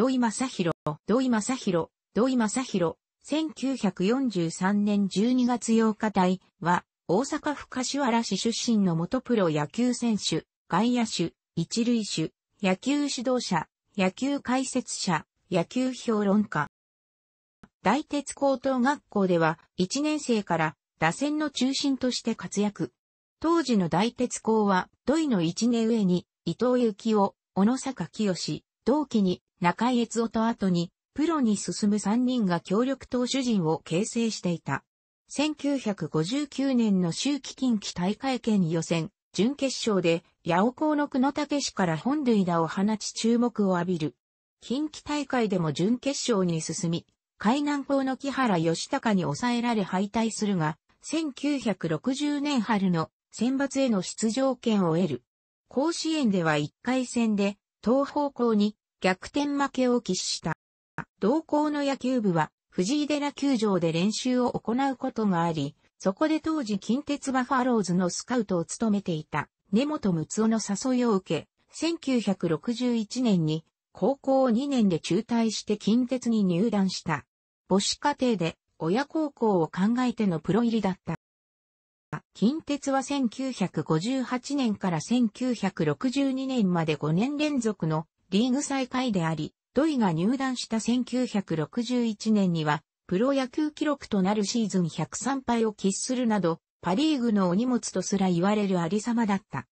土井正宏、土井正宏、土井正宏、1943年12月8日大、は、大阪府柏原市出身の元プロ野球選手、外野手、一塁手、野球指導者、野球解説者、野球評論家。大鉄高等学校では1年生から打線の中心として活躍。当時の大鉄校は土井の1年上に伊藤幸雄、小野坂清、同期に中井悦夫と後に、プロに進む3人が協力投手陣を形成していた。1959年の秋季近畿大会圏予選、準決勝で、八尾校の久野武氏から本塁打を放ち注目を浴びる。近畿大会でも準決勝に進み、海南校の木原義隆に抑えられ敗退するが、1960年春の選抜への出場権を得る。甲子園では1回戦で、東方向に逆転負けを喫した。同校の野球部は藤井寺球場で練習を行うことがあり、そこで当時近鉄バファローズのスカウトを務めていた根本睦夫の誘いを受け、1961年に高校2年で中退して近鉄に入団した。母子家庭で親高校を考えてのプロ入りだった。近鉄は1958年から1962年まで5年連続のリーグ最下位であり、土井が入団した1961年には、プロ野球記録となるシーズン103敗を喫するなど、パリーグのお荷物とすら言われるありさまだった。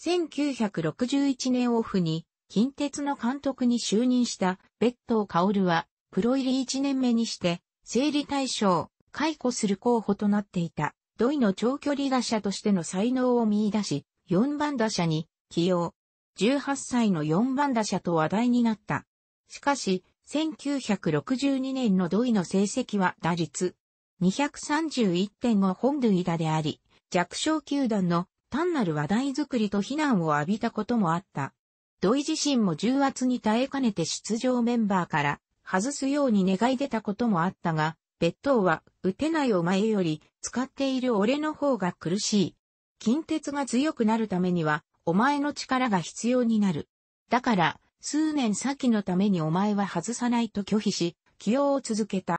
1961年オフに、近鉄の監督に就任した、ベ別当薫は、プロ入り1年目にして、整理対象、解雇する候補となっていた、土井の長距離打者としての才能を見出し、4番打者に起用。18歳の4番打者と話題になった。しかし、1962年の土井の成績は打率231.5本塁打であり、弱小球団の単なる話題作りと非難を浴びたこともあった。土井自身も重圧に耐えかねて出場メンバーから外すように願い出たこともあったが、別当は、打てないお前より、使っている俺の方が苦しい。近鉄が強くなるためには、お前の力が必要になる。だから、数年先のためにお前は外さないと拒否し、起用を続けた。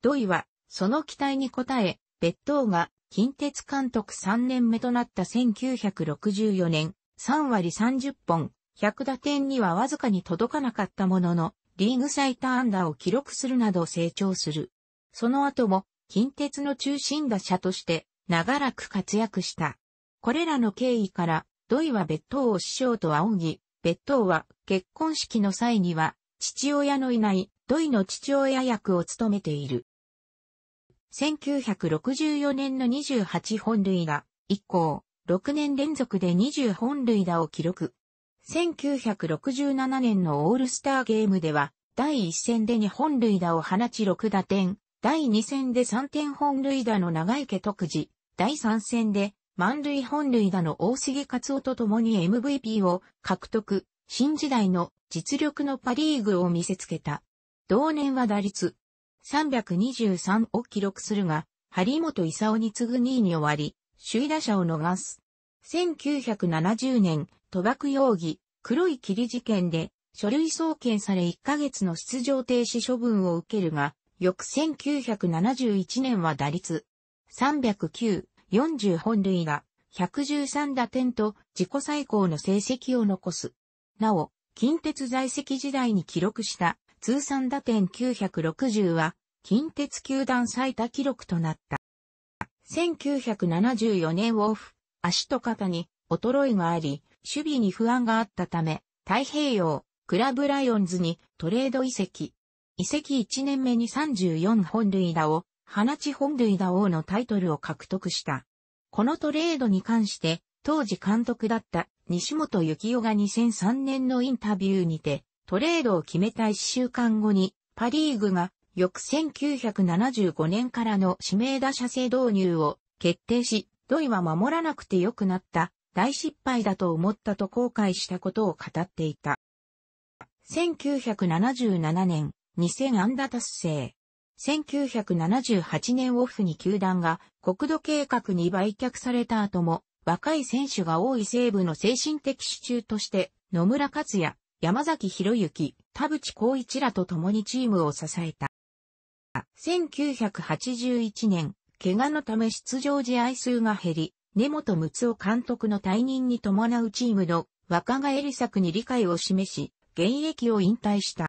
土井は、その期待に応え、別当が、近鉄監督3年目となった1964年、3割30本、100打点にはわずかに届かなかったものの、リーグ最多安打を記録するなど成長する。その後も、近鉄の中心打者として、長らく活躍した。これらの経緯から、土井は別当を師匠と仰ぎ、別当は結婚式の際には、父親のいない土井の父親役を務めている。1964年の28本塁打以降、6年連続で20本塁打を記録。1967年のオールスターゲームでは、第1戦で2本塁打を放ち6打点、第2戦で3点本塁打の長池徳次、第3戦で満塁本塁打の大杉勝夫と共に MVP を獲得、新時代の実力のパリーグを見せつけた。同年は打率323を記録するが、張本勲に次ぐ2位に終わり、首位打者を逃す。1970年、賭博容疑、黒い霧事件で、書類送検され1ヶ月の出場停止処分を受けるが、翌1971年は打率309、40本塁打、113打点と自己最高の成績を残す。なお、近鉄在籍時代に記録した通算打点960は、近鉄球団最多記録となった。1974年オフ、足と肩に衰えがあり、守備に不安があったため、太平洋、クラブライオンズにトレード移籍。移籍1年目に34本塁打を放ち本塁打王のタイトルを獲得した。このトレードに関して、当時監督だった西本幸雄が2003年のインタビューにて、トレードを決めた1週間後に、パリーグが翌1975年からの指名打者制導入を決定し、土井は守らなくて良くなった大失敗だと思ったと後悔したことを語っていた。1977年、2000安打達成。1978年オフに球団が国土計画に売却された後も若い選手が多い西部の精神的支柱として野村克也、山崎博之、田淵光一らと共にチームを支えた。1981年、怪我のため出場試合数が減り、根本睦夫監督の退任に伴うチームの若返り策に理解を示し、現役を引退した。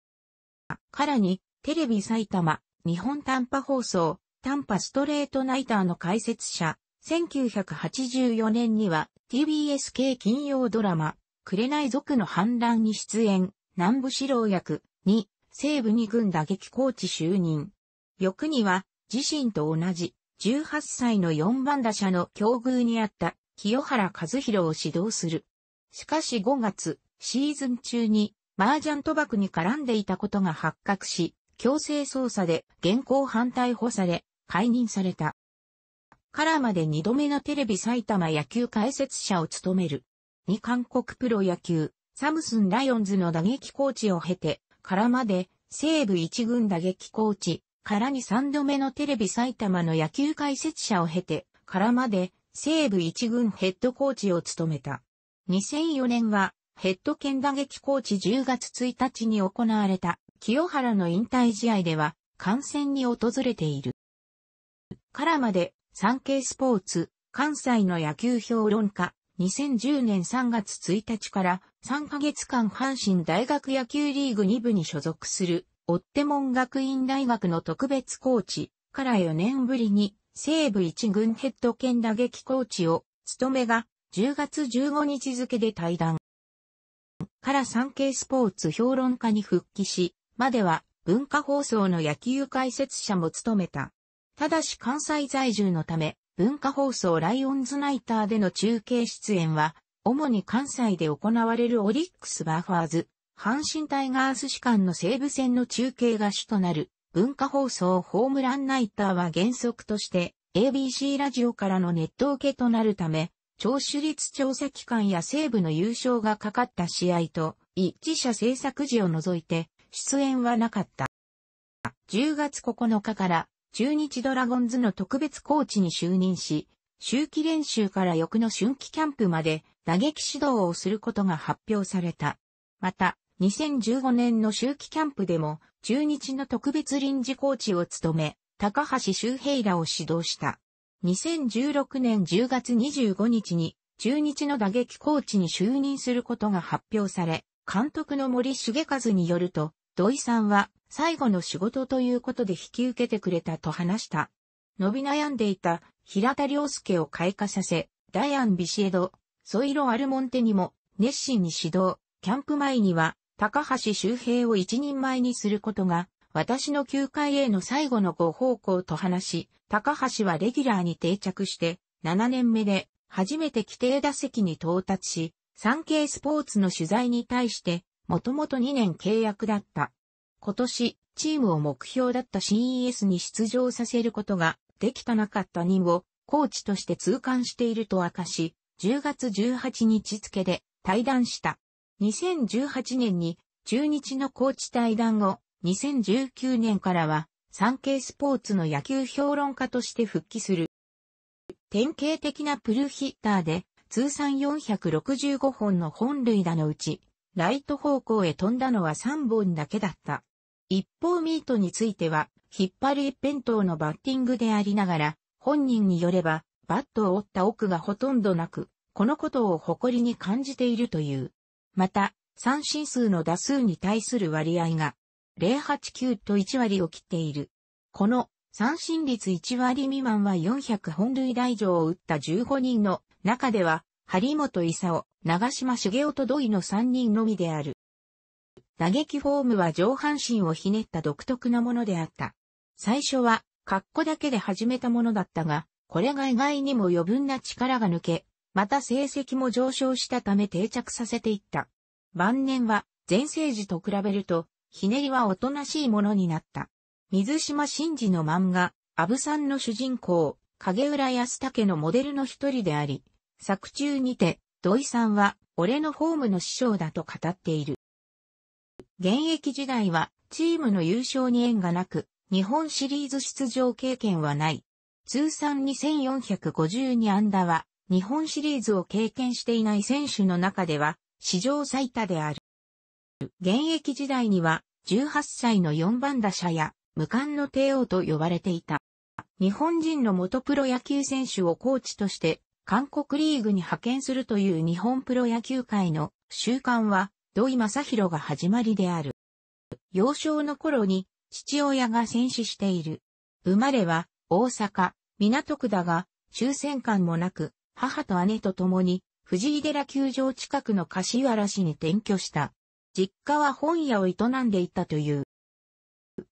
からに、テレビ埼玉、日本短波放送、短波ストレートナイターの解説者、1984年には TBS 系金曜ドラマ、紅族の反乱に出演、南部四郎役に、西部二軍打撃コーチ就任。翌には、自身と同じ、18歳の4番打者の境遇にあった、清原和弘を指導する。しかし5月、シーズン中に、麻雀賭博に絡んでいたことが発覚し、強制捜査で現行犯逮捕され、解任された。からまで2度目のテレビ埼玉野球解説者を務める。2韓国プロ野球、サムスンライオンズの打撃コーチを経て、からまで西部一軍打撃コーチ、からに3度目のテレビ埼玉の野球解説者を経て、からまで西部一軍ヘッドコーチを務めた。2004年はヘッド兼打撃コーチ10月1日に行われた清原の引退試合では、観戦に訪れている。からまで、産経スポーツ、関西の野球評論家、2010年3月1日から3ヶ月間阪神大学野球リーグ2部に所属する、オッテモン学院大学の特別コーチから4年ぶりに西部一軍ヘッド兼打撃コーチを務めが10月15日付で対談。から産経スポーツ評論家に復帰し、までは文化放送の野球解説者も務めた。ただし関西在住のため、文化放送ライオンズナイターでの中継出演は、主に関西で行われるオリックスバファーズ、阪神タイガース士官の西武戦の中継が主となる、文化放送ホームランナイターは原則として、ABC ラジオからのネット受けとなるため、聴取率調査機関や西部の優勝がかかった試合と、一致者制作時を除いて、出演はなかった。10月9日から中日ドラゴンズの特別コーチに就任し、周期練習から翌の春季キャンプまで打撃指導をすることが発表された。また、2015年の周期キャンプでも中日の特別臨時コーチを務め、高橋周平らを指導した。2016年10月25日に中日の打撃コーチに就任することが発表され、監督の森重和によると、土井さんは最後の仕事ということで引き受けてくれたと話した。伸び悩んでいた平田良介を開花させ、ダイアン・ビシエド、ソイロ・アルモンテにも熱心に指導、キャンプ前には高橋周平を一人前にすることが私の球界への最後のご奉公と話し、高橋はレギュラーに定着して7年目で初めて規定打席に到達し、産経スポーツの取材に対してもともと2年契約だった。今年、チームを目標だった CES に出場させることができたなかった任をコーチとして痛感していると明かし、10月18日付で対談した。2018年に中日のコーチ対談後、2019年からは産経スポーツの野球評論家として復帰する。典型的なプルヒッターで通算465本の本塁打のうちライト方向へ飛んだのは3本だけだった。一方ミートについては、引っ張り一辺倒のバッティングでありながら、本人によれば、バットを折った奥がほとんどなく、このことを誇りに感じているという。また、三振数の打数に対する割合が、089と1割を切っている。この、三振率1割未満は400本塁打以上を打った15人の中では、張本勲、長島茂雄と土井の3人のみである。打撃フォームは上半身をひねった独特なものであった。最初は、格好だけで始めたものだったが、これが意外にも余分な力が抜け、また成績も上昇したため定着させていった。晩年は、前世時と比べると、ひねりはおとなしいものになった。水島真嗣の漫画、アブさんの主人公、影浦安武のモデルの一人であり、作中にて、土井さんは、俺のホームの師匠だと語っている。現役時代は、チームの優勝に縁がなく、日本シリーズ出場経験はない。通算2452安打は、日本シリーズを経験していない選手の中では、史上最多である。現役時代には、18歳の4番打者や、無冠の帝王と呼ばれていた。日本人の元プロ野球選手をコーチとして韓国リーグに派遣するという日本プロ野球界の習慣は、土井正宏が始まりである。幼少の頃に父親が戦死している。生まれは大阪、港区だが、終戦感もなく、母と姉と共に、藤井寺球場近くの柏原市に転居した。実家は本屋を営んでいたという。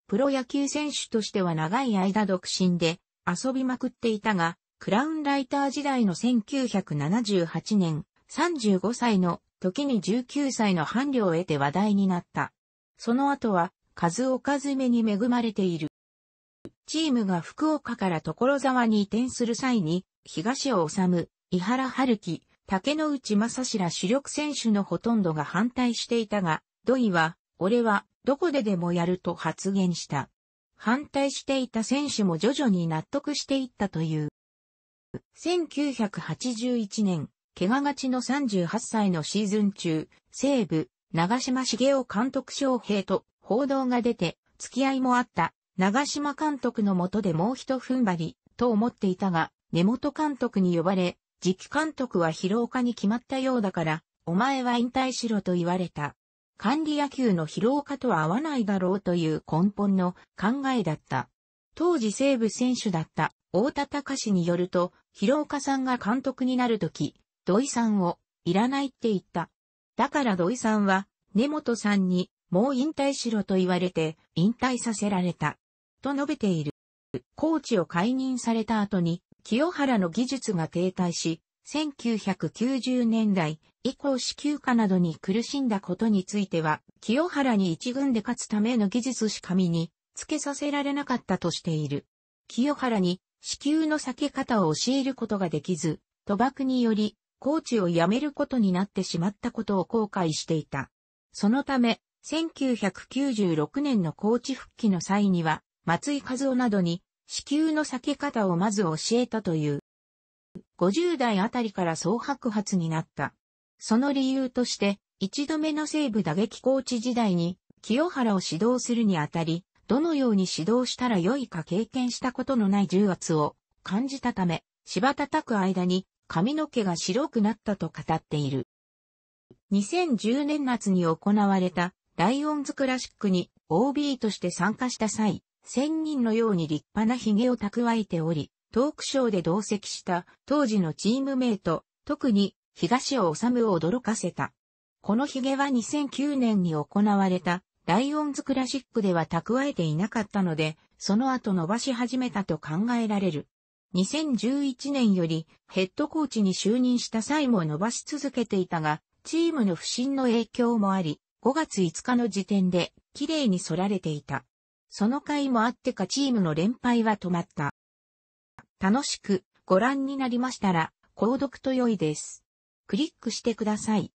プロ野球選手としては長い間独身で遊びまくっていたが、クラウンライター時代の1978年、35歳の時に19歳の伴侶を得て話題になった。その後は、数おかずめに恵まれている。チームが福岡から所沢に移転する際に、東尾治、伊原春樹、竹野内正志ら主力選手のほとんどが反対していたが、土井は、俺は、どこででもやると発言した。反対していた選手も徐々に納得していったという。1981年、怪我がちの38歳のシーズン中、西部、長島茂雄監督将兵と報道が出て、付き合いもあった、長島監督のもとでもう一踏ん張り、と思っていたが、根本監督に呼ばれ、次期監督は疲労化に決まったようだから、お前は引退しろと言われた。管理野球の疲労化とは合わないだろうという根本の考えだった。当時西部選手だった大田隆によると、広岡さんが監督になるとき、土井さんを、いらないって言った。だから土井さんは、根本さんに、もう引退しろと言われて、引退させられた。と述べている。コーチを解任された後に、清原の技術が停滞し、1990年代以降死休下などに苦しんだことについては、清原に一軍で勝つための技術しか身につけさせられなかったとしている。清原に子宮の避け方を教えることができず、賭博により、コーチを辞めることになってしまったことを後悔していた。そのため、1996年のコーチ復帰の際には、松井和夫などに、子宮の避け方をまず教えたという。50代あたりから総白発になった。その理由として、一度目の西部打撃コーチ時代に、清原を指導するにあたり、どのように指導したらよいか経験したことのない重圧を感じたため、芝叩く間に髪の毛が白くなったと語っている。2010年夏に行われたライオンズクラシックに OB として参加した際、千人のように立派な髭を蓄えており、トークショーで同席した当時のチームメイト、特に東尾治を驚かせた。この髭は2009年に行われたライオンズクラシックでは蓄えていなかったので、その後伸ばし始めたと考えられる。2011年よりヘッドコーチに就任した際も伸ばし続けていたが、チームの不振の影響もあり、5月5日の時点で綺麗に反られていた。その回もあってかチームの連敗は止まった。楽しくご覧になりましたら、購読と良いです。クリックしてください。